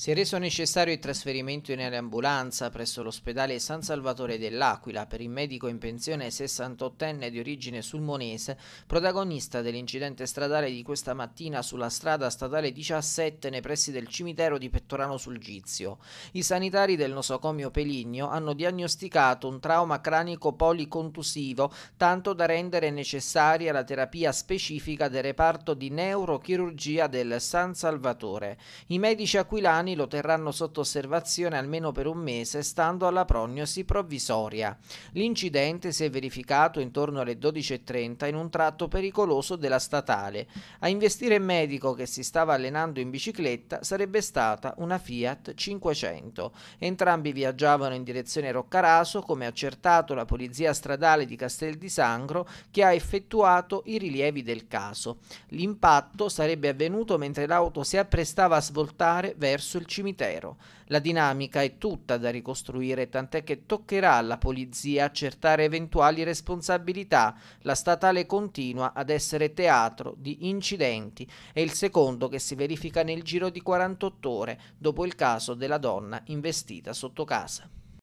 Si è reso necessario il trasferimento in ambulanza presso l'ospedale San Salvatore dell'Aquila per il medico in pensione 68enne di origine sulmonese, protagonista dell'incidente stradale di questa mattina sulla strada statale 17 nei pressi del cimitero di Pettorano sul Gizio. I sanitari del nosocomio Peligno hanno diagnosticato un trauma cranico policontusivo, tanto da rendere necessaria la terapia specifica del reparto di neurochirurgia del San Salvatore. I medici aquilani regioni lo terranno sotto osservazione almeno per un mese, stando alla prognosi provvisoria. L'incidente si è verificato intorno alle 12.30 in un tratto pericoloso della statale. A investire il medico che si stava allenando in bicicletta sarebbe stata una Fiat 500. Entrambi viaggiavano in direzione Roccaraso, come ha accertato la polizia stradale di Castel di Sangro, che ha effettuato i rilievi del caso. L'impatto sarebbe avvenuto mentre l'auto si apprestava a svoltare verso il cimitero. La dinamica è tutta da ricostruire, tant'è che toccherà alla polizia accertare eventuali responsabilità. La statale continua ad essere teatro di incidenti. È il secondo che si verifica nel giro di 48 ore dopo il caso della donna investita sotto casa.